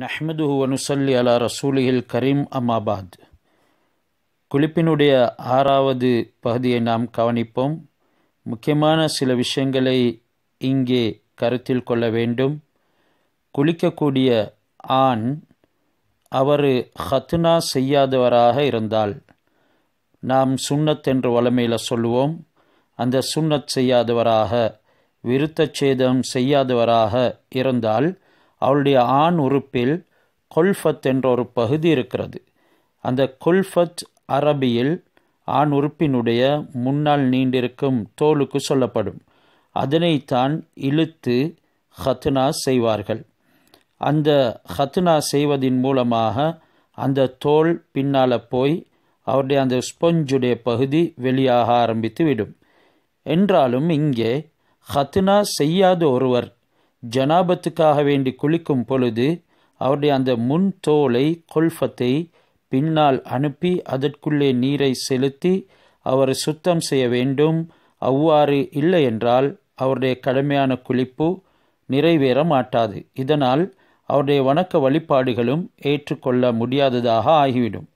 நஹ்மது அனுசல்லி அலா ரசூலிஹில் கரீம் அம்மாபாத் குளிப்பினுடைய ஆறாவது பகுதியை நாம் கவனிப்போம் முக்கியமான சில விஷயங்களை இங்கே கருத்தில் கொள்ள வேண்டும் குளிக்கக்கூடிய ஆண் அவர் ஹத்னா செய்யாதவராக இருந்தால் நாம் சுண்ணத் என்று வளமையில் சொல்லுவோம் அந்த சுண்ணத் செய்யாதவராக விருத்தச்சேதம் செய்யாதவராக இருந்தால் அவளுடைய ஆண் உறுப்பில் கொல்ஃபத் என்ற ஒரு பகுதி இருக்கிறது அந்த கொல்ஃபத் அரபியில் ஆண் உறுப்பினுடைய முன்னால் நீண்டிருக்கும் தோலுக்கு சொல்லப்படும் அதனைத்தான் இழுத்து ஹத்னா செய்வார்கள் அந்த ஹத்னா செய்வதின் மூலமாக அந்த தோல் பின்னால் போய் அவருடைய அந்த ஸ்பொஞ்சுடைய பகுதி வெளியாக ஆரம்பித்து விடும் என்றாலும் இங்கே ஹத்னா செய்யாத ஒருவர் ஜனாபத்துக்காக வேண்டி குளிக்கும் பொழுது அவருடைய அந்த முன் தோலை கொல்ஃபத்தை பின்னால் அனுப்பி அதற்குள்ளே நீரை செலுத்தி அவரை சுத்தம் செய்ய வேண்டும் அவ்வாறு இல்லை என்றால் அவருடைய கடுமையான குளிப்பு நிறைவேற மாட்டாது இதனால் அவருடைய வணக்க வழிபாடுகளும் ஏற்றுக்கொள்ள முடியாததாக ஆகிவிடும்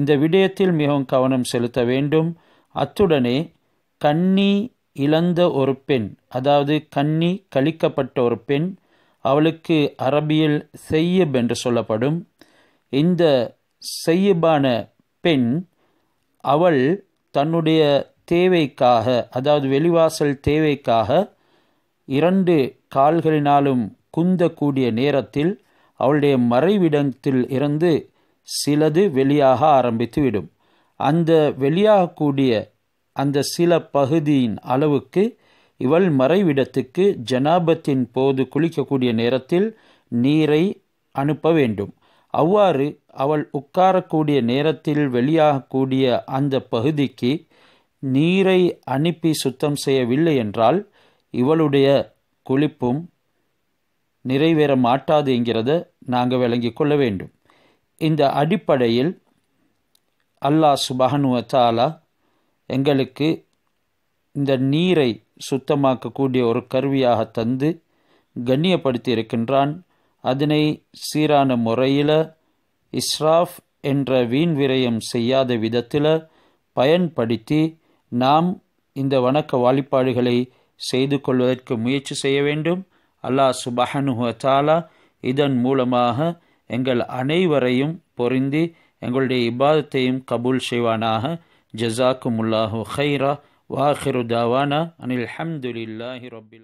இந்த விடயத்தில் மிகவும் கவனம் செலுத்த வேண்டும் அத்துடனே கன்னி இழந்த ஒரு பெண் அதாவது கண்ணி கழிக்கப்பட்ட ஒரு பெண் அவளுக்கு அரபியில் செய்யப் என்று சொல்லப்படும் இந்த செய்யபான பெண் அவள் தன்னுடைய தேவைக்காக அதாவது வெளிவாசல் தேவைக்காக இரண்டு கால்களினாலும் குந்தக்கூடிய நேரத்தில் அவளுடைய மறைவிடத்தில் இருந்து சிலது வெளியாக ஆரம்பித்துவிடும் அந்த வெளியாகக்கூடிய அந்த சில பகுதியின் அளவுக்கு இவள் மறைவிடத்துக்கு ஜனாபத்தின் போது குளிக்கக்கூடிய நேரத்தில் நீரை அனுப்ப வேண்டும் அவ்வாறு அவள் உட்காரக்கூடிய நேரத்தில் வெளியாகக்கூடிய அந்த பகுதிக்கு நீரை அனுப்பி சுத்தம் செய்யவில்லை என்றால் இவளுடைய குளிப்பும் நிறைவேற மாட்டாது என்கிறத நாங்கள் விளங்கி கொள்ள வேண்டும் இந்த அடிப்படையில் அல்லாஹ் சுபஹனுவ தாலா எங்களுக்கு இந்த நீரை சுத்தமாக்கக்கூடிய ஒரு கருவியாக தந்து கண்ணியப்படுத்தி இருக்கின்றான் அதனை சீரான முறையில் இஸ்ராஃப் என்ற வீண் விரயம் செய்யாத விதத்தில் பயன்படுத்தி நாம் இந்த வணக்க வழிபாடுகளை செய்து கொள்வதற்கு முயற்சி செய்ய வேண்டும் அல்லாஹ் சுபஹனுஹாலா இதன் மூலமாக எங்கள் அனைவரையும் பொருந்தி எங்களுடைய இபாதத்தையும் கபூல் செய்வானாக جزاكم الله خيرا وآخر دعوانا أن الحمد لله رب العالمين